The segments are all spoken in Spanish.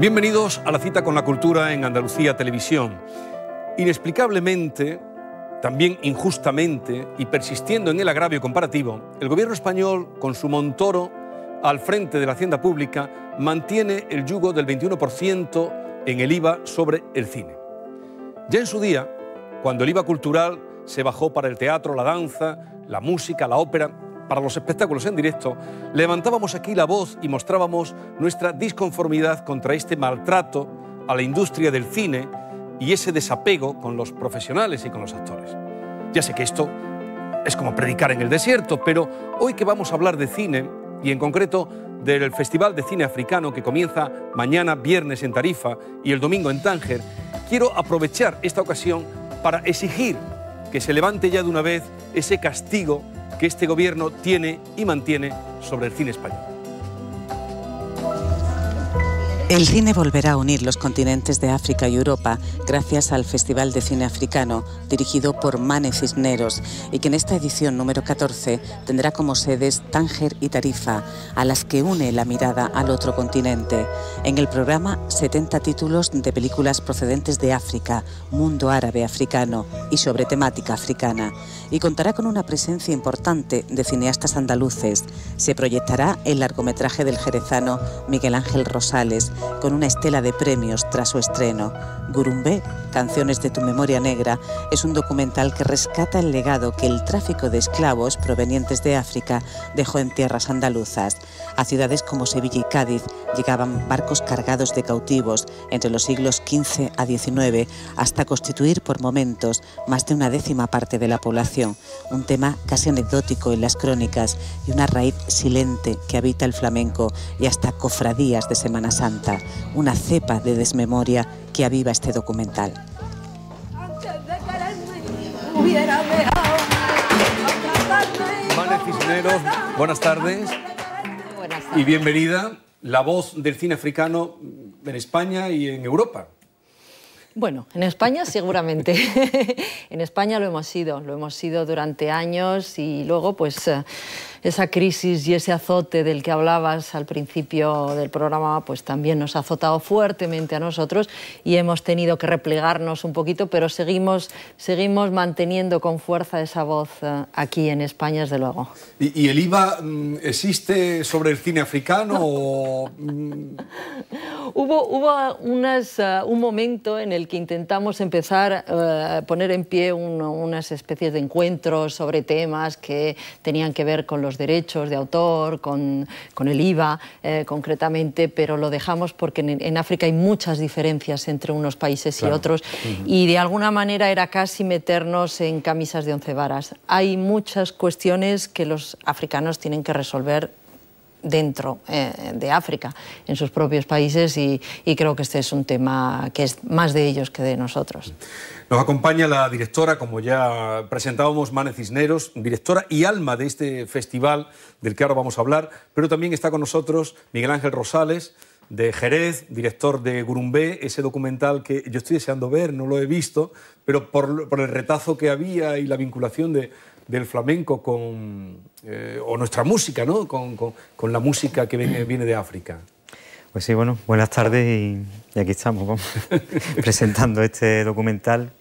Bienvenidos a la cita con la cultura en Andalucía Televisión. Inexplicablemente, también injustamente y persistiendo en el agravio comparativo, el gobierno español, con su Montoro al frente de la hacienda pública, mantiene el yugo del 21% en el IVA sobre el cine. Ya en su día, cuando el IVA cultural se bajó para el teatro, la danza, la música, la ópera, para los espectáculos en directo, levantábamos aquí la voz y mostrábamos nuestra disconformidad contra este maltrato a la industria del cine y ese desapego con los profesionales y con los actores. Ya sé que esto es como predicar en el desierto, pero hoy que vamos a hablar de cine, y en concreto del Festival de Cine Africano que comienza mañana viernes en Tarifa y el domingo en Tánger, quiero aprovechar esta ocasión para exigir que se levante ya de una vez ese castigo que este gobierno tiene y mantiene sobre el cine español. El cine volverá a unir los continentes de África y Europa gracias al Festival de Cine Africano, dirigido por Mane Cisneros, y que en esta edición número 14 tendrá como sedes Tánger y Tarifa, a las que une la mirada al otro continente. En el programa, 70 títulos de películas procedentes de África, mundo árabe africano y sobre temática africana. Y contará con una presencia importante de cineastas andaluces. Se proyectará el largometraje del jerezano Miguel Ángel Rosales, con una estela de premios tras su estreno. Gurumbe Canciones de tu memoria negra es un documental que rescata el legado que el tráfico de esclavos provenientes de África dejó en tierras andaluzas. A ciudades como Sevilla y Cádiz llegaban barcos cargados de cautivos entre los siglos XV a XIX hasta constituir por momentos más de una décima parte de la población, un tema casi anecdótico en las crónicas y una raíz silente que habita el flamenco y hasta cofradías de Semana Santa, una cepa de desmemoria que aviva este documental. Buenas tardes. Y bienvenida la voz del cine africano en España y en Europa. Bueno, en España seguramente. en España lo hemos sido, lo hemos sido durante años y luego pues eh, esa crisis y ese azote del que hablabas al principio del programa, pues también nos ha azotado fuertemente a nosotros y hemos tenido que replegarnos un poquito, pero seguimos, seguimos manteniendo con fuerza esa voz eh, aquí en España, desde luego. ¿Y, el IVA mm, existe sobre el cine africano? o... hubo hubo eh, un momento en el que intentamos empezar a eh, poner en pie unas especies de encuentros sobre temas que tenían que ver con los los derechos de autor, con, con el IVA eh, concretamente, pero lo dejamos porque en, África hay muchas diferencias entre unos países y otros y de alguna manera era casi meternos en camisas de once varas. Hay muchas cuestiones que los africanos tienen que resolver dentro eh, de África, en sus propios países, y, creo que este es un tema que es más de ellos que de nosotros. Nos acompaña la directora, como ya presentábamos, Mane Cisneros, directora y alma de este festival del que ahora vamos a hablar, pero también está con nosotros Miguel Ángel Rosales, de Jerez, director de Gurumbé, ese documental que yo estoy deseando ver, no lo he visto, pero por el retazo que había y la vinculación de, del flamenco con, eh, o nuestra música, ¿no? Con, con, la música que viene, de África. Pues sí, bueno, buenas tardes y, aquí estamos, presentando este documental.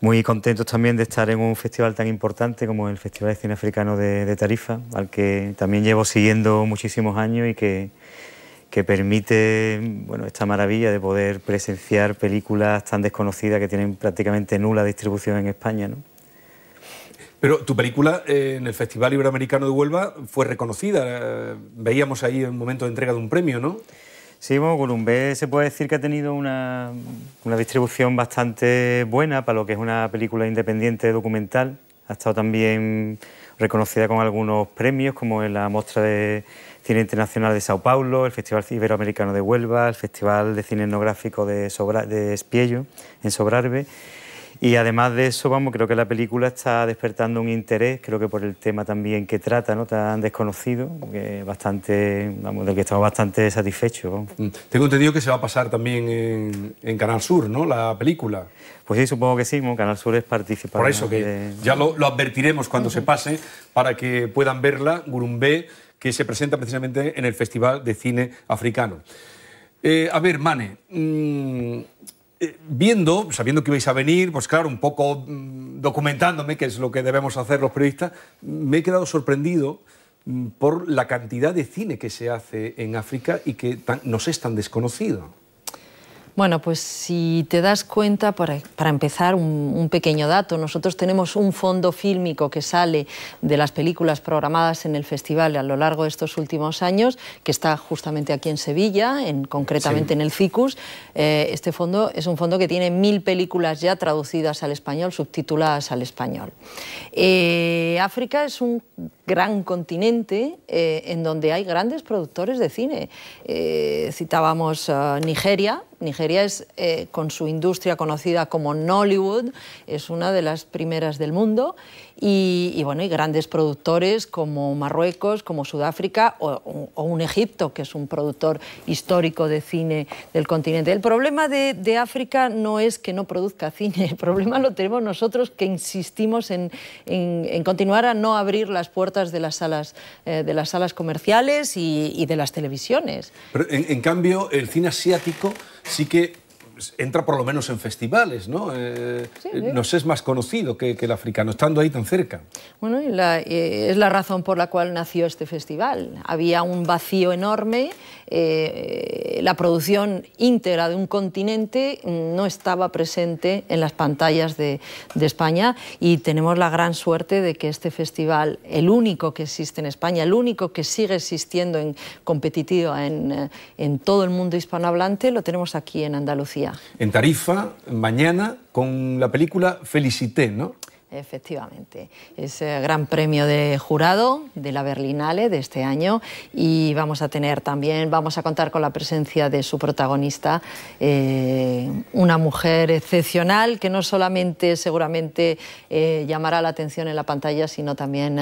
Muy contentos también de estar en un festival tan importante como el Festival de Cine Africano de, de Tarifa, al que también llevo siguiendo muchísimos años y que, que permite bueno, esta maravilla de poder presenciar películas tan desconocidas que tienen prácticamente nula distribución en España. ¿no? Pero tu película eh, en el Festival Iberoamericano de Huelva fue reconocida. Eh, veíamos ahí el momento de entrega de un premio, ¿no? Sí, bueno, Columbé se puede decir que ha tenido una, una, distribución bastante buena para lo que es una película independiente documental. Ha estado también reconocida con algunos premios, como en la Mostra de Cine Internacional de Sao Paulo, el Festival Iberoamericano de Huelva, el Festival de Cine Etnográfico de, de Espiello, en Sobrarbe. Y además de eso, vamos, creo que la película está despertando un interés, creo que por el tema también que trata, ¿no? Tan desconocido, que bastante, vamos, del que estamos bastante satisfechos. Mm. Tengo entendido que se va a pasar también en, Canal Sur, ¿no? La película. Pues sí, supongo que sí, Canal Sur es participante. Por eso que ya lo, advertiremos cuando se pase para que puedan verla, Gurumbé, que se presenta precisamente en el Festival de Cine Africano. Eh, a ver, Mane. Mm, eh, viendo, sabiendo que ibais a venir, pues claro, un poco mm, documentándome, que es lo que debemos hacer los periodistas, me he quedado sorprendido mm, por la cantidad de cine que se hace en África y que nos es tan desconocido. Bueno, pues si te das cuenta, para, empezar, un, pequeño dato. Nosotros tenemos un fondo fílmico que sale de las películas programadas en el festival a lo largo de estos últimos años, que está justamente aquí en Sevilla, en, concretamente en el CICUS. Eh, este fondo es un fondo que tiene mil películas ya traducidas al español, subtituladas al español. Eh, África es un gran continente eh, en donde hay grandes productores de cine. citábamos Nigeria, Nigeria es, eh, con su industria conocida como Nollywood, es una de las primeras del mundo y, bueno, y grandes productores como Marruecos, como Sudáfrica o, un Egipto, que es un productor histórico de cine del continente. El problema de, África no es que no produzca cine, el problema lo tenemos nosotros que insistimos en, continuar a no abrir las puertas de las salas, eh, de las salas comerciales y, de las televisiones. en cambio, el cine asiático sí que pues, entra por lo menos en festivales, ¿no? Eh, eh es más conocido que, el africano, estando ahí tan cerca. Bueno, eh, es la razón por la cual nació este festival. Había un vacío enorme eh, la producción íntegra de un continente no estaba presente en las pantallas de, España y tenemos la gran suerte de que este festival, el único que existe en España, el único que sigue existiendo en competitivo en, eh, en todo el mundo hispanohablante, lo tenemos aquí en Andalucía. En Tarifa, mañana, con la película Felicité, ¿no? Efectivamente, es el eh, gran premio de jurado de la Berlinale de este año y vamos a tener también, vamos a contar con la presencia de su protagonista, eh, una mujer excepcional que no solamente seguramente eh, llamará la atención en la pantalla, sino también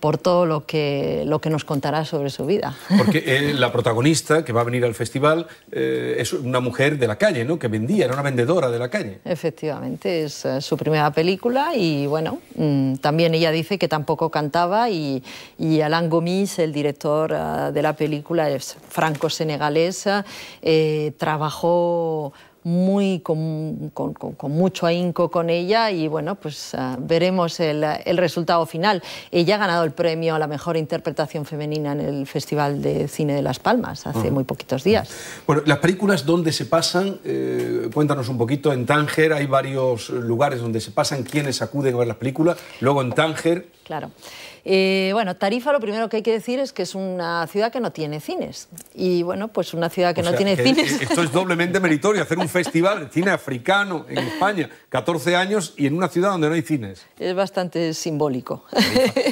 por todo lo que, lo que nos contará sobre su vida. Porque eh, la protagonista que va a venir al festival eh, es una mujer de la calle, ¿no? Que vendía, era una vendedora de la calle. Efectivamente, es eh, su primera película y bueno, mm, también ella dice que tampoco cantaba y, Alain Gomis, el director de la película, es franco senegalesa trabajó muy con, mucho ahínco con ella y bueno, pues ah, veremos el, resultado final. Ella ha ganado el premio a la mejor interpretación femenina en el Festival de Cine de Las Palmas hace muy poquitos días. Bueno, las películas donde se pasan, eh, cuéntanos un poquito, en Tánger hay varios lugares donde se pasan, quiénes acuden a ver las películas, luego en Tánger. Claro. Eh, bueno, Tarifa lo primero que hay que decir es que es una ciudad que no tiene cines. Y bueno, pues una ciudad que no tiene cines... Esto es doblemente meritorio, hacer un festival de cine africano en España, 14 años y en una ciudad donde no hay cines. Es bastante simbólico.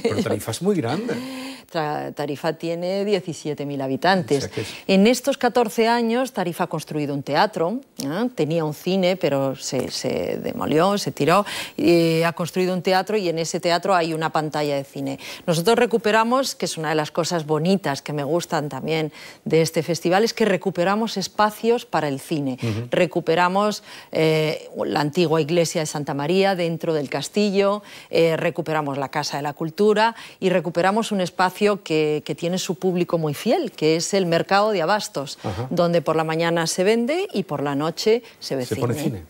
pero Tarifa es muy grande. Tarifa tiene 17.000 habitantes. En estos 14 años, Tarifa ha construido un teatro, ¿eh? tenía un cine, pero se, demolió, se tiró, y ha construido un teatro y en ese teatro hay una pantalla de cine. Nosotros recuperamos, que es una de las cosas bonitas que me gustan también de este festival, es que recuperamos espacios para el cine. Recuperamos eh, la antigua iglesia de Santa María dentro del castillo, eh, recuperamos la Casa de la Cultura y recuperamos un espacio que, tiene su público muy fiel, que es el mercado de abastos, donde por la mañana se vende y por la noche se ve se Pone cine.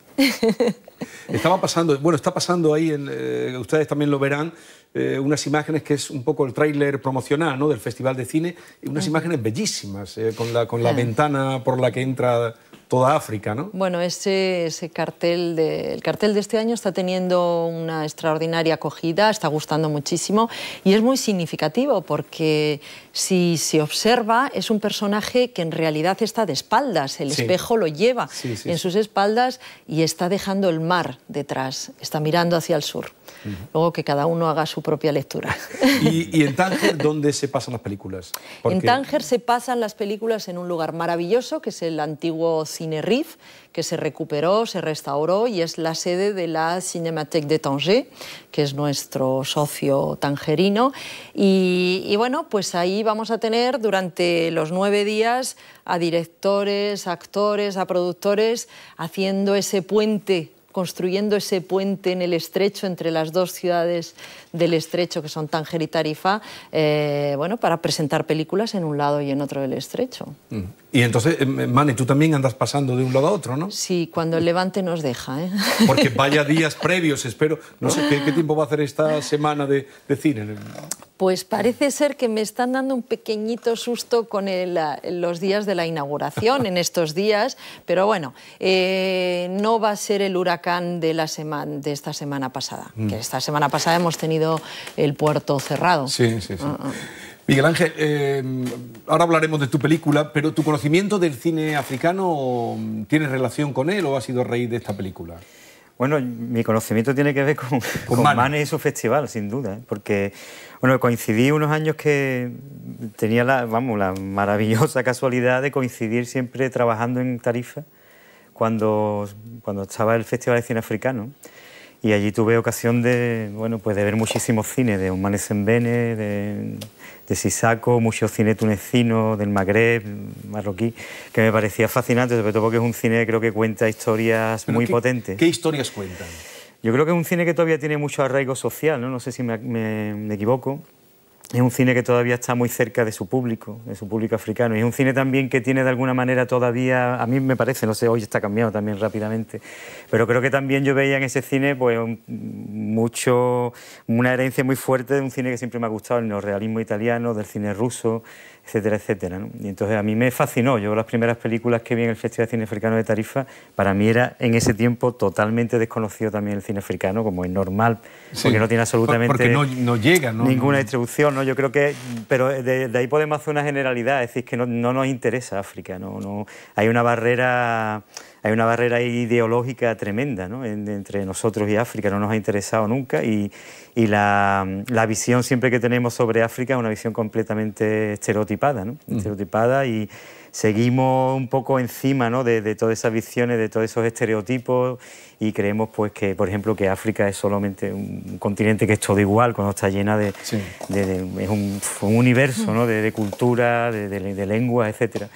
Estaba pasando, bueno, está pasando ahí, en, eh, ustedes también lo verán, eh, unas imágenes que es un poco el tráiler promocional del Festival de Cine, unas imágenes bellísimas, eh, con la, con la ventana por la que entra toda África, ¿no? Bueno, ese, ese cartel de, el cartel de este año está teniendo una extraordinaria acogida, está gustando muchísimo y es muy significativo porque si se observa es un personaje que en realidad está de espaldas, el espejo lo lleva en sus espaldas y está dejando el mar detrás, está mirando hacia el sur. Luego que cada uno haga su propia lectura. ¿Y, en Tánger dónde se pasan las películas? En Tánger se pasan las películas en un lugar maravilloso, que es el antiguo Cine Riff, que se recuperó, se restauró y es la sede de la Cinémathèque de Tanger, que es nuestro socio tangerino. Y, y bueno, pues ahí vamos a tener durante los nueve días a directores, a actores, a productores, haciendo ese puente construyendo ese puente en el estrecho entre las dos ciudades del estrecho que son Tánger y Tarifa, eh, bueno, para presentar películas en un lado y en otro del estrecho. Mm. Y entonces, eh, Mane, tú también andas pasando de un lado a otro, ¿no? Sí, cuando el levante nos deja. ¿eh? Porque vaya días previos, espero. No sé, ¿qué, tiempo va a hacer esta semana de, de cine? Pues parece ser que me están dando un pequeñito susto con los días de la inauguración en estos días, pero bueno, eh, no va a ser el huracán de, la de esta semana pasada, mm. que esta semana pasada hemos tenido el puerto cerrado. Sí, sí, sí. Ah, ah. Miguel Ángel, eh, ahora hablaremos de tu película, pero ¿tu conocimiento del cine africano tiene relación con él o ha sido raíz de esta película? Bueno, mi conocimiento tiene que ver con, Mane y su festival, sin duda, ¿eh? porque coincidí unos años que tenía la, vamos, la maravillosa casualidad de coincidir siempre trabajando en Tarifa cuando, cuando estaba el Festival de Cine Africano y allí tuve ocasión de, bueno, pues de ver muchísimos cines, de Humanes en Bene, de, de Sisaco, mucho cine tunecino, del Magreb, marroquí, que me parecía fascinante, sobre todo porque es un cine que creo que cuenta historias muy potentes. ¿Qué historias cuentan? Yo creo que es un cine que todavía tiene mucho arraigo social, no, sé si me, me equivoco es un cine que todavía está muy cerca de su público, de su público africano. Y es un cine también que tiene de alguna manera todavía, a mí me parece, no sé, hoy está cambiado también rápidamente, pero creo que también yo veía en ese cine pues mucho, una herencia muy fuerte de un cine que siempre me ha gustado, el neorrealismo italiano, del cine ruso, etcétera, etcétera. ¿no? Y entonces a mí me fascinó. Yo las primeras películas que vi en el Festival de Cine Africano de Tarifa, para mí era en ese tiempo totalmente desconocido también el cine africano, como es normal, porque no tiene absolutamente porque no, llega, ¿no? ninguna distribución. ¿no? Yo creo que, pero de, ahí podemos hacer una generalidad, es decir, que no, nos interesa África, no, no, hay una barrera hay una barrera ideológica tremenda entre nosotros y África, no nos ha interesado nunca y, la, visión siempre que tenemos sobre África es una visión completamente estereotipada, mm. estereotipada y seguimos un poco encima de, todas esas visiones, de todos esos estereotipos y creemos pues que, por ejemplo, que África es solamente un continente que es todo igual, cuando está llena de... es un, universo ¿no? de, cultura, de, lengua, etcétera.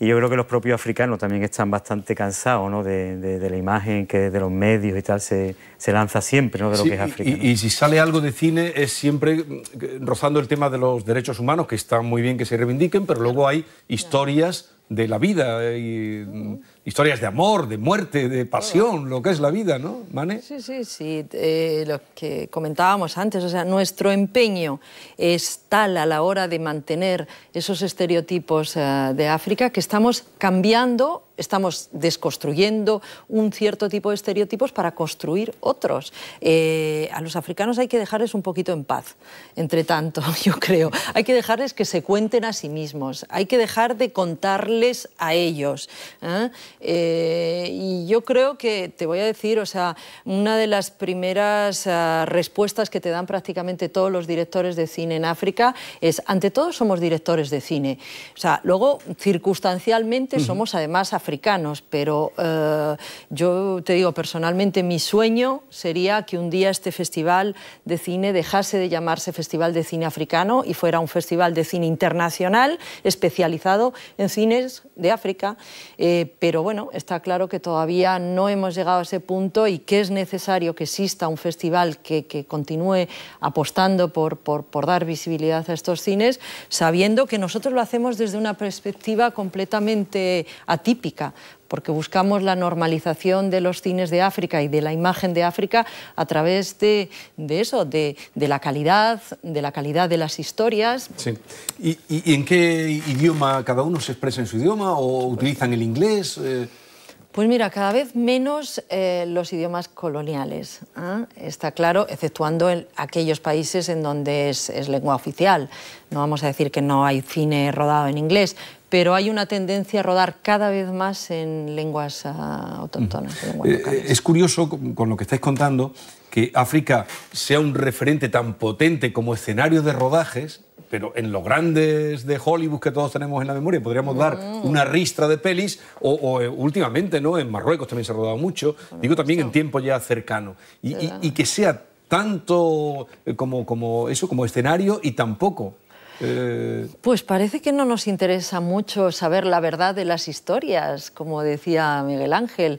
Y yo creo que los propios africanos también están bastante cansados ¿no? de, la imagen que de los medios y tal se, lanza siempre ¿no? de lo que es África. Y, si sale algo de cine es siempre eh, rozando el tema de los derechos humanos, que está muy bien que se reivindiquen, pero luego hay historias de la vida. Eh, y, historias de amor, de muerte, de pasión, lo que es la vida, ¿no, Mane? Sí, sí, sí, eh, lo que comentábamos antes, o sea, nuestro empeño es tal a la hora de mantener esos estereotipos eh, de África que estamos cambiando estamos desconstruyendo un cierto tipo de estereotipos para construir otros. Eh, a los africanos hay que dejarles un poquito en paz, entre tanto, yo creo. Hay que dejarles que se cuenten a sí mismos, hay que dejar de contarles a ellos. Eh, y yo creo que, te voy a decir, o sea, una de las primeras ah, respuestas que te dan prácticamente todos los directores de cine en África es, ante todo somos directores de cine. O sea, luego, circunstancialmente, somos además africanos, pero eh, yo te digo personalmente, mi sueño sería que un día este festival de cine dejase de llamarse Festival de Cine Africano y fuera un festival de cine internacional especializado en cines de África. Eh, pero bueno, bueno, está claro que todavía no hemos llegado a ese punto y que es necesario que exista un festival que, continúe apostando por, por, dar visibilidad a estos cines, sabiendo que nosotros lo hacemos desde una perspectiva completamente atípica, porque buscamos la normalización de los cines de África y de la imagen de África a través de, eso, de, la calidad, de la calidad de las historias. Sí. ¿Y, en qué idioma cada uno se expresa en su idioma o utilizan el inglés? Eh, pues mira, cada vez menos eh, los idiomas coloniales, ¿ah? está claro, exceptuando aquellos países en donde es, lengua oficial. No vamos a decir que no hay cine rodado en inglés, pero hay una tendencia a rodar cada vez más en lenguas ah, autóctonas. Eh, eh, es curioso con lo que estáis contando que África sea un referente tan potente como escenario de rodajes, pero en los grandes de Hollywood que todos tenemos en la memoria, podríamos dar mm. una ristra de pelis, o, eh, últimamente, ¿no? En Marruecos también se ha rodado mucho, digo también en tiempo ya cercano, y, que sea tanto como, como eso, como escenario y tampoco eh, pues parece que no nos interesa mucho saber la verdad de las historias, como decía Miguel Ángel.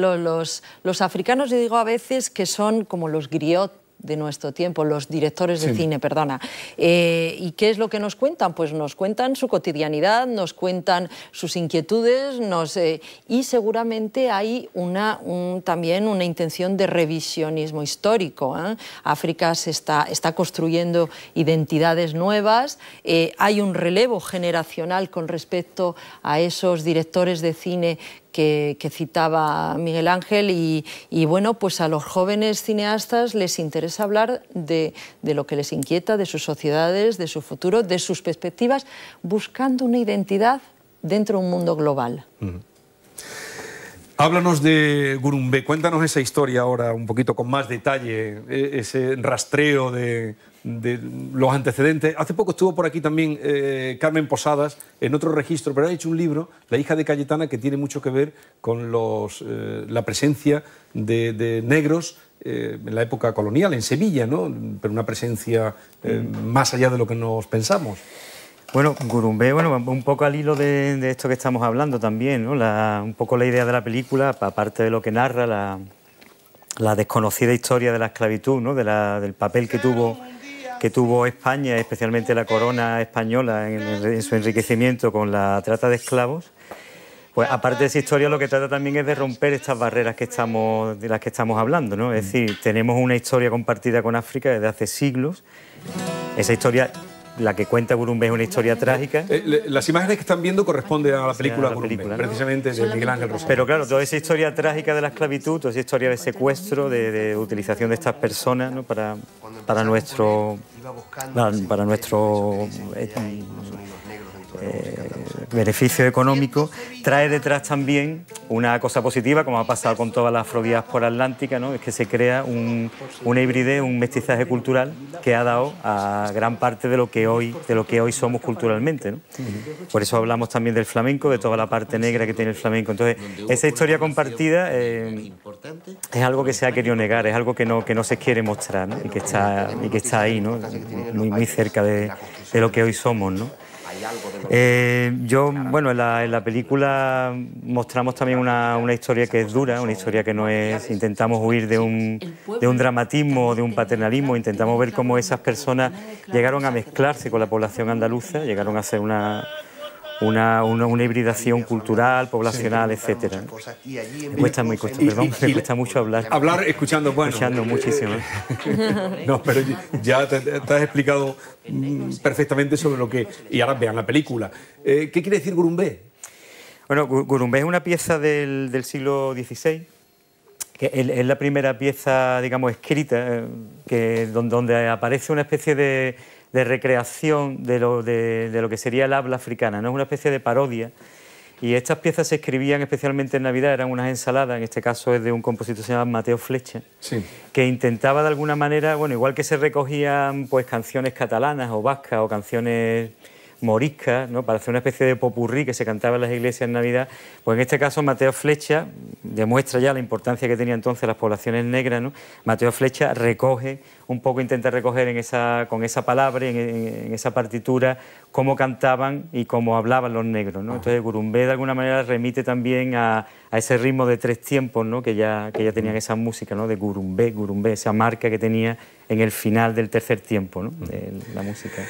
Los, africanos, yo digo a veces que son como los griots de nuestro tiempo, los directores de cine, perdona. Eh, ¿Y qué es lo que nos cuentan? Pues nos cuentan su cotidianidad, nos cuentan sus inquietudes nos, eh, y seguramente hay una, también una intención de revisionismo histórico. ¿eh? África se está, está construyendo identidades nuevas, hay un relevo generacional con respecto a esos directores de cine que, citaba Miguel Ángel y, bueno, pues a los jóvenes cineastas les interesa hablar de, lo que les inquieta, de sus sociedades, de su futuro, de sus perspectivas, buscando una identidad dentro de un mundo global. Háblanos de Gurumbe. cuéntanos esa historia ahora un poquito con más detalle, e-, ese rastreo de, los antecedentes. Hace poco estuvo por aquí también eh, Carmen Posadas en otro registro, pero ha hecho un libro, La hija de Cayetana, que tiene mucho que ver con eh, la presencia de, negros eh, en la época colonial, en Sevilla, ¿no? pero una presencia más allá de lo que nos pensamos. Bueno, Gurumbé, bueno, un poco al hilo de, esto que estamos hablando también, ¿no? un poco la idea de la película, aparte de lo que narra, la, desconocida historia de la esclavitud, ¿no? de la, del papel que tuvo, que tuvo España, especialmente la corona española, en, su enriquecimiento con la trata de esclavos. Pues aparte de esa historia, lo que trata también es de romper estas barreras que estamos, de las que estamos hablando. ¿no? Es decir, tenemos una historia compartida con África desde hace siglos. Esa historia la que cuenta Gurumbe es una historia trágica. Eh, las imágenes que están viendo corresponden a la película, precisamente de Miguel Ángel Pero claro, toda esa historia trágica de la esclavitud, toda esa historia de secuestro, de, utilización de estas personas para, para nuestro... Para, nuestro... Eh, beneficio económico, trae detrás también una cosa positiva, como ha pasado con todas las afrovías por Atlántica, ¿no? es que se crea un, una hibridez, un mestizaje cultural que ha dado a gran parte de lo que hoy, de lo que hoy somos culturalmente. Por eso hablamos también del flamenco, de toda la parte negra que tiene el flamenco. Entonces, esa historia compartida eh, es algo que se ha querido negar, es algo que no, que no se quiere mostrar y, que está, y que está ahí, ¿no? muy, muy cerca de, de lo que hoy somos. ¿no? Eh, yo, bueno, en la, película mostramos también una, historia que es dura, una historia que no es... Intentamos huir de un, de un dramatismo, de un paternalismo, intentamos ver cómo esas personas llegaron a mezclarse con la población andaluza, llegaron a ser una una, hibridación cultural, poblacional, etcétera. Me cuesta, mucho hablar. Hablar escuchando, bueno. Escuchando muchísimo. no, pero ya te, has explicado perfectamente sobre lo que... Y ahora vean la película. Eh, ¿Qué quiere decir Gurumbé? Bueno, Gurumbé es una pieza del, siglo XVI que es la primera pieza, digamos, escrita, eh, que, donde, aparece una especie de de recreación de lo, que sería el habla africana, ¿no? es una especie de parodia. Y estas piezas se escribían especialmente en Navidad, eran unas ensaladas, en este caso es de un compositor llamado Mateo Flecha, que intentaba de alguna manera, bueno, igual que se recogían pues canciones catalanas o vascas o canciones morisca, ¿no? para hacer una especie de popurrí que se cantaba en las iglesias en Navidad, pues en este caso Mateo Flecha demuestra ya la importancia que tenía entonces las poblaciones negras, Mateo Flecha recoge, un poco intenta recoger en esa, con esa palabra, en, en esa partitura, cómo cantaban y cómo hablaban los negros. Entonces Gurumbé de alguna manera remite también a, ese ritmo de tres tiempos ¿no? que, ya, que ya tenían esa música ¿no? de Gurumbé, Gurumbé, esa marca que tenía en el final del tercer tiempo, ¿no? de la música.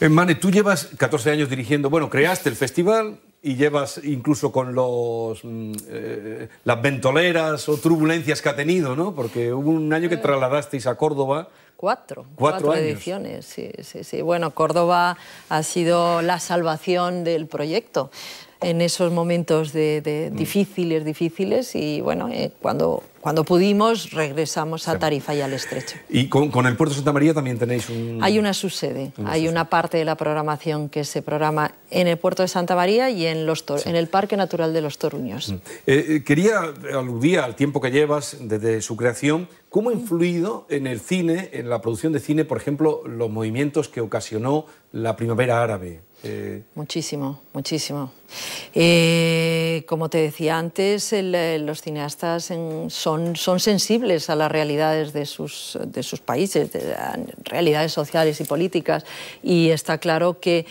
Eh, Mane, tú llevas 14 años dirigiendo, bueno, creaste el festival y llevas incluso con los, mm, eh, las ventoleras o turbulencias que ha tenido, ¿no? Porque hubo un año que eh. trasladasteis a Córdoba. Cuatro, cuatro, ediciones, sí, sí, sí. Bueno, Córdoba ha sido la salvación del proyecto en esos momentos de, mm. difíciles, difíciles y bueno, cuando cuando pudimos, regresamos a Tarifa y al Estrecho. ¿Y con, el Puerto de Santa María también tenéis un...? Hay una subsede, hay una parte de la programación que se programa en el Puerto de Santa María y en, los en el Parque Natural de los Toruños. Mm. Eh, eh, quería aludir al tiempo que llevas desde su creación. ¿Cómo ha mm. influido en el cine, en la producción de cine, por ejemplo, los movimientos que ocasionó la primavera árabe? Eh, muchísimo, muchísimo. Eh, como te decía antes, eh, los cineastas son, son sensibles a las realidades de sus, de sus países, de, realidades sociales y políticas, y está claro que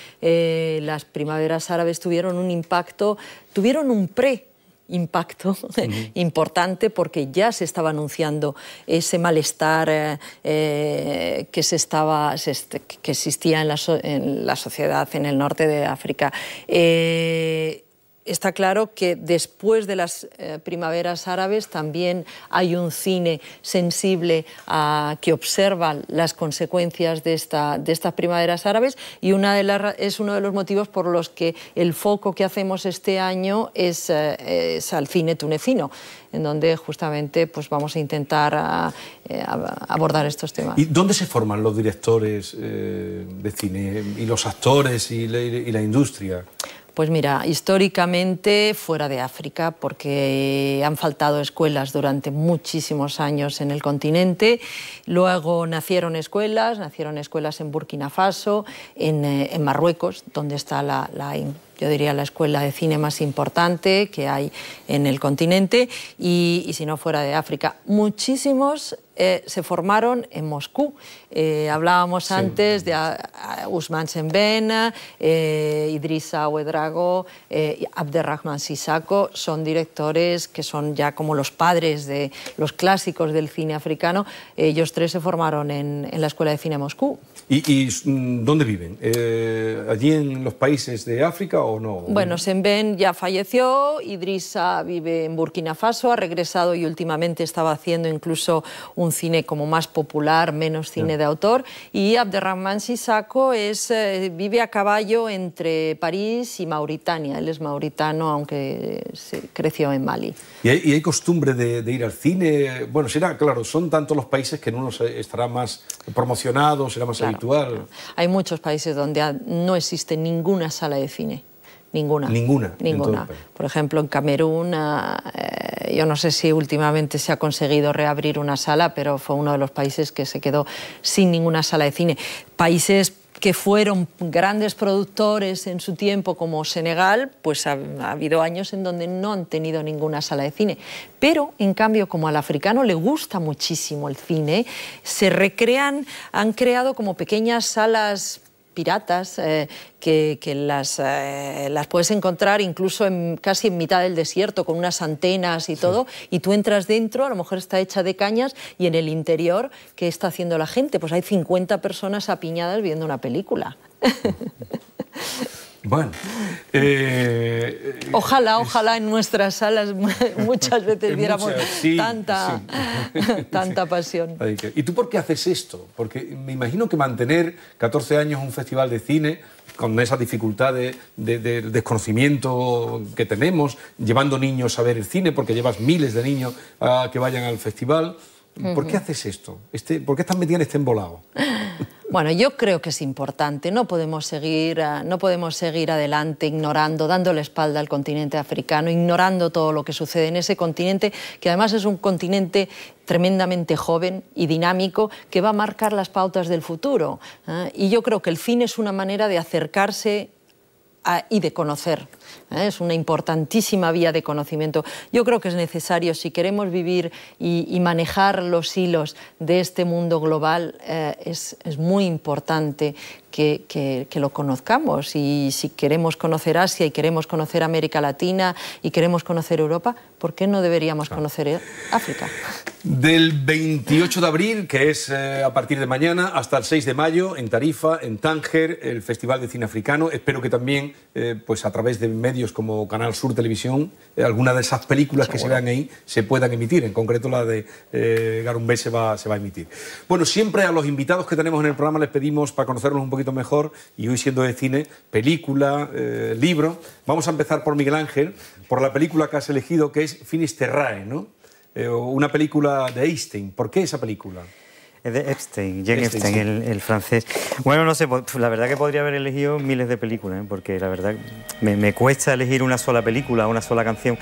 las primaveras árabes tuvieron un impacto, tuvieron un pre impacto importante porque ya se estaba anunciando ese malestar eh, eh, que, se estaba, que existía en la, en la, sociedad en el norte de África. Eh, está claro que después de las eh, primaveras árabes también hay un cine sensible ah, que observa las consecuencias de, estas primaveras árabes y es uno de los motivos por los que el foco que hacemos este año es, eh, al cine tunecino, en donde justamente pues, vamos a intentar ah, eh, abordar estos temas. ¿Y dónde se forman los directores de cine y los actores y la industria? Pues mira, históricamente fuera de África, porque han faltado escuelas durante muchísimos años en el continente. Luego nacieron escuelas, nacieron escuelas en Burkina Faso, en, eh, Marruecos, donde está la, la yo diría la escuela de cine más importante que hay en el continente y, si no fuera de África. Muchísimos eh, se formaron en Moscú. Eh, hablábamos antes de Usman Senben, eh, Idrisa Ouedrago, Abderrahman Sisako, son directores que son ya como los padres de los clásicos del cine africano. Ellos tres se formaron en, en la Escuela de Cine Moscú. ¿Y, mm, dónde viven? Eh, ¿Allí en los países de África o no? Bueno, Senben ya falleció, Idrisa vive en Burkina Faso, ha regresado y últimamente estaba haciendo incluso un cine como más popular, menos cine de autor. Y Abderrahman Sissako es, eh, vive a caballo entre París y Mauritania. Él es mauritano, aunque se creció en Mali. ¿Y hay, costumbre de, ir al cine? Bueno, será, claro, son tantos los países que en unos eh, estará más promocionado, será más hay muchos países donde no existe ninguna sala de cine. Ninguna. Ninguna. Ninguna. Por ejemplo, en Camerún, ah, eh, yo no sé si últimamente se ha conseguido reabrir una sala, pero fue uno de los países que se quedó sin ninguna sala de cine. Países que fueron grandes productores en su tiempo como Senegal, pues ha, habido años en donde no han tenido ninguna sala de cine. Pero, en cambio, como al africano le gusta muchísimo el cine, se recrean, han creado como pequeñas salas piratas eh, que, eh, las, puedes encontrar incluso en, casi en mitad del desierto con unas antenas y todo y tú entras dentro, a lo mejor está hecha de cañas y en el interior, ¿qué está haciendo la gente? Pues hay 50 personas apiñadas viendo una película. Bueno, eh, eh, ojalá, ojalá en nuestras salas muchas veces viéramos tanta, tanta pasión. ¿Y tú por qué haces esto? Porque me imagino que mantener 14 años un festival de cine con esa dificultad de, de, desconocimiento que tenemos, llevando niños a ver el cine, porque llevas miles de niños a que vayan al festival. ¿Por qué haces esto? Este, ¿Por qué estás metida en este embolado? Bueno, yo creo que es importante. No podemos, seguir, ah, no podemos seguir adelante ignorando, dando la espalda al continente africano, ignorando todo lo que sucede en ese continente, que además es un continente tremendamente joven y dinámico que va a marcar las pautas del futuro. ¿eh? Y yo creo que el fin es una manera de acercarse y de conocer. ¿eh? Es una importantísima vía de conocimiento. Yo creo que es necesario, si queremos vivir y, manejar los hilos de este mundo global, eh, es, es muy importante que, que, lo conozcamos. Y si queremos conocer Asia y queremos conocer América Latina y queremos conocer Europa, ¿por qué no deberíamos conocer eh, África? Del 28 de abril, que es eh, a partir de mañana, hasta el 6 de mayo, en Tarifa, en Tánger, el Festival de Cine Africano. Espero que también, eh, pues a través de medios como Canal Sur Televisión, alguna algunas de esas películas que se vean ahí se puedan emitir. En concreto, la de Garumbé se va, se va a emitir. Bueno, siempre a los invitados que tenemos en el programa les pedimos, para conocerlos un poco poquito mejor y hoy siendo de cine, película, eh, libro. Vamos a empezar por Miguel Ángel, por la película que has elegido que es Finisterrae, ¿no? Eh, una película de Einstein. ¿Por qué esa película? De Epstein, ...Jean Epstein, el, francés. Bueno, no sé, pues, la verdad que podría haber elegido miles de películas, ¿eh? porque la verdad me, me, cuesta elegir una sola película, una sola canción.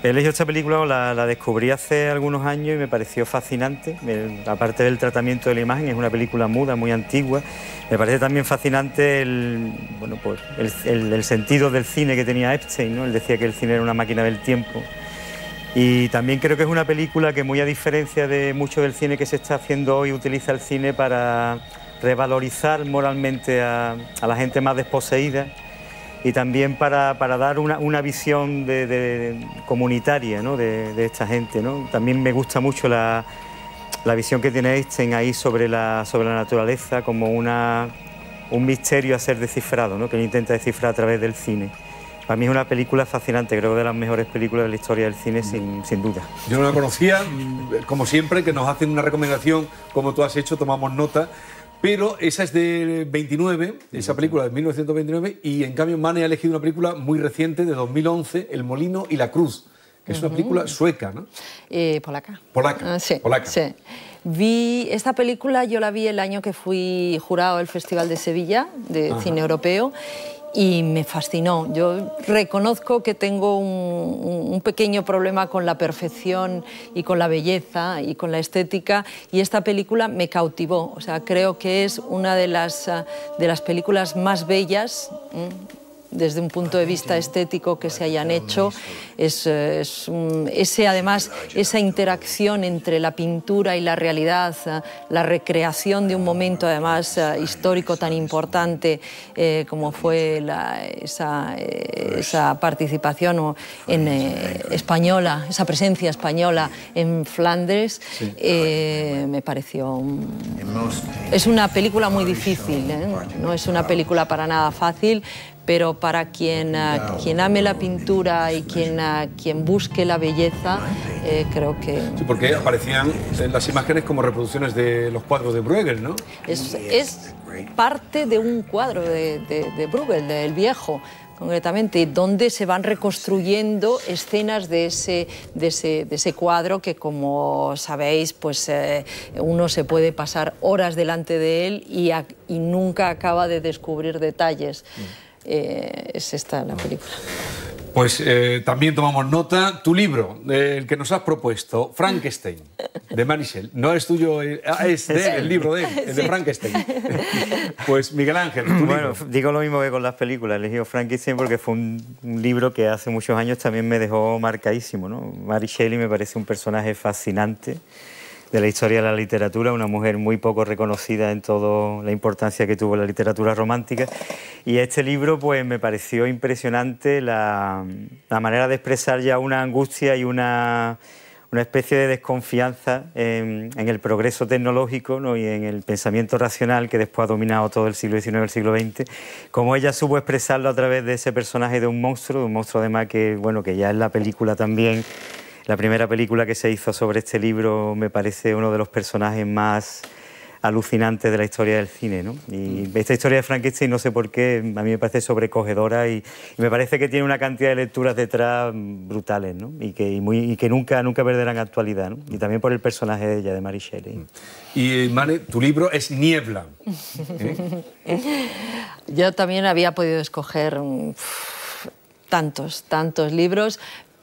He leído esta película, la, la, descubrí hace algunos años y me pareció fascinante. Aparte del tratamiento de la imagen, es una película muda, muy antigua. Me parece también fascinante pues, el, sentido del cine que tenía Epstein. ¿no? Él decía que el cine era una máquina del tiempo. Y también creo que es una película que, muy a diferencia de mucho del cine que se está haciendo hoy, utiliza el cine para revalorizar moralmente a la gente más desposeída y también para, para dar una, visión de, comunitaria ¿no? de, esta gente. ¿no? También me gusta mucho la, la, visión que tiene Einstein ahí sobre la, sobre la naturaleza como una, un misterio a ser descifrado, ¿no? que él intenta descifrar a través del cine. Para mí es una película fascinante, creo de las mejores películas de la historia del cine, sin, sin, duda. Yo no la conocía, mm, como siempre, que nos hacen una recomendación, como tú has hecho, tomamos nota. Pero esa es de 29, esa película de 1929, y en cambio Mane ha elegido una película muy reciente de 2011, El Molino y la Cruz, que es una película sueca, ¿no? Eh, polaca. Ah, polaca. sí, Vi esta película, yo la vi el año que fui jurado del Festival de Sevilla de Cine Europeo y me fascinó. Yo reconozco que tengo un, pequeño problema con la perfección y con la belleza y con la estética y esta película me cautivó. O sea, creo que es una de las, ah, de las películas más bellas desde un punto de vista estético que se hayan hecho. Es, eh, ese, además, esa interacción entre la pintura y la realidad, eh, la recreación de un momento, además, eh, histórico tan importante como fue esa, participación en, española, esa presencia española en Flandes me pareció... Es una película muy difícil, no es una película para nada fácil, pero para quien, ah, quien ame la pintura y quien, ah, quien busque la belleza, eh, creo que... Sí, porque aparecían las imágenes como reproducciones de los cuadros de Bruegel, ¿no? Es, es parte de un cuadro de, de, Bruegel, del viejo concretamente, donde se van reconstruyendo escenas de ese, de ese, de ese cuadro que, como sabéis, pues eh, uno se puede pasar horas delante de él y, nunca acaba de descubrir detalles. Mm. Eh, es esta la película. Pues eh, también tomamos nota. Tu libro, el que nos has propuesto, Frankenstein, de Shelley No es tuyo, eh, ah, es el libro de, el de Frankenstein. Pues Miguel Ángel, Bueno, digo lo mismo que con las películas. Elegí Frankenstein porque fue un, libro que hace muchos años también me dejó marcadísimo. ¿no? Mary Shelley me parece un personaje fascinante de la historia de la literatura, una mujer muy poco reconocida en toda la importancia que tuvo la literatura romántica. Y este libro pues, me pareció impresionante la, la manera de expresar ya una angustia y una, una especie de desconfianza en, el progreso tecnológico ¿no? y en el pensamiento racional que después ha dominado todo el siglo XIX y el siglo XX, como ella supo expresarlo a través de ese personaje de un monstruo, de un monstruo además que, bueno, que ya en la película también la primera película que se hizo sobre este libro me parece uno de los personajes más alucinantes de la historia del cine. ¿no? Y mm. esta historia de Frankenstein, no sé por qué, a mí me parece sobrecogedora y, me parece que tiene una cantidad de lecturas detrás brutales ¿no? y, que, nunca, nunca perderán actualidad. Y mm. también por el personaje de ella, de Mary Shelley. Mm. Y, eh, Mane, tu libro es Niebla. ¿Eh? Yo también había podido escoger... tantos, tantos libros,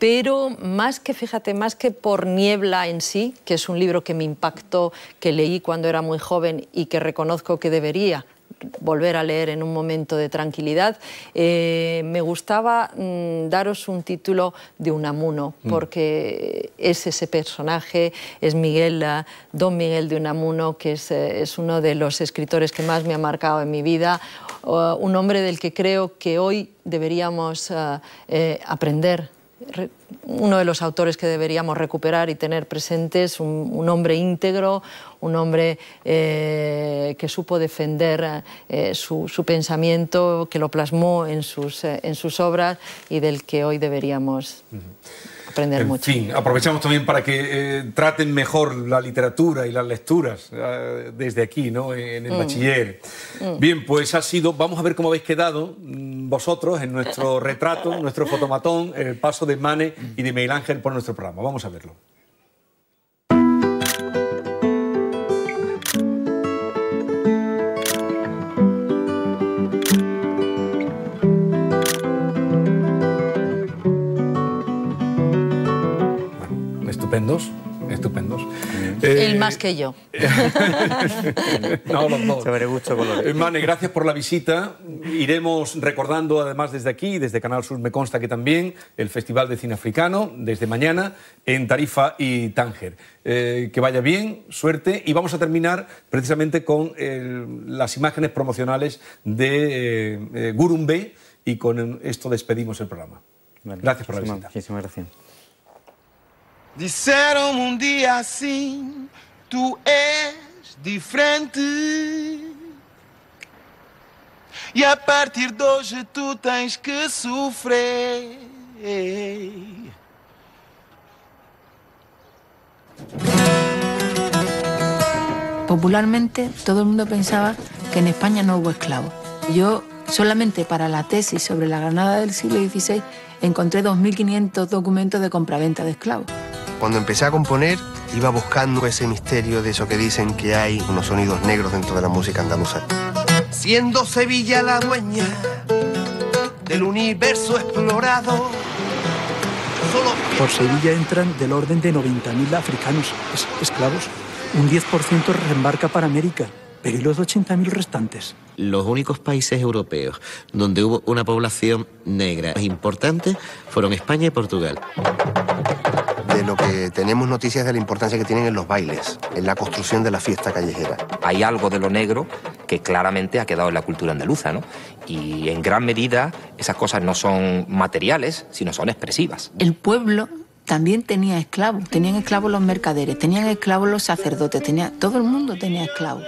pero más que, fíjate, más que por Niebla en sí, que es un libro que me impactó, que leí cuando era muy joven y que reconozco que debería volver a leer en un momento de tranquilidad, eh, me gustaba mm, daros un título de Unamuno, mm. porque es ese personaje, es Miguel, ah, don Miguel de Unamuno, que eh, es, uno de los escritores que más me ha marcado en mi vida, un hombre del que creo que hoy deberíamos ah, eh, aprender uno de los autores que deberíamos recuperar y tener presentes, un, un hombre íntegro, un hombre eh, que supo defender eh, su, pensamiento, que lo plasmó en sus, eh, en sus obras y del que hoy deberíamos aprender aprovechamos también para que eh, traten mejor la literatura y las lecturas eh, desde aquí, ¿no? En el mm. bachiller. Mm. Bien, pues ha sido, vamos a ver cómo habéis quedado mm, vosotros en nuestro retrato, nuestro fotomatón, el paso de Mane y de Miguel Ángel por nuestro programa. Vamos a verlo. estupendos, estupendos. Eh, el más que yo. no, los dos. Sobre gusto, colores. Mane, gracias por la visita. Iremos recordando, además, desde aquí, desde Canal Sur me consta que también, el Festival de Cine Africano, desde mañana, en Tarifa y Tánger. Eh, que vaya bien, suerte. Y vamos a terminar precisamente con las imágenes promocionales de eh, Gurumbe y con esto despedimos el programa. gracias por la visita. Muchísimas gracias. Disseram un día, assim: tu és diferente. Y a partir de hoy tu tens que sufrir Popularmente todo el mundo pensaba que en España no hubo esclavos. Yo solamente para la tesis sobre la Granada del siglo XVI encontré 2.500 documentos de compraventa de esclavos cuando empecé a componer, iba buscando ese misterio de eso que dicen que hay unos sonidos negros dentro de la música andaluza. Siendo Sevilla la dueña del universo explorado. Por Sevilla entran del orden de 90.000 africanos, esclavos. Un 10% reembarca para América, pero ¿y los 80.000 restantes? Los únicos países europeos donde hubo una población negra importante fueron España y Portugal de lo que tenemos noticias de la importancia que tienen en los bailes, en la construcción de la fiesta callejera. Hay algo de lo negro que claramente ha quedado en la cultura andaluza, ¿no? Y en gran medida esas cosas no son materiales, sino son expresivas. El pueblo también tenía esclavos, tenían esclavos los mercaderes, tenían esclavos los sacerdotes, tenía, todo el mundo tenía esclavos.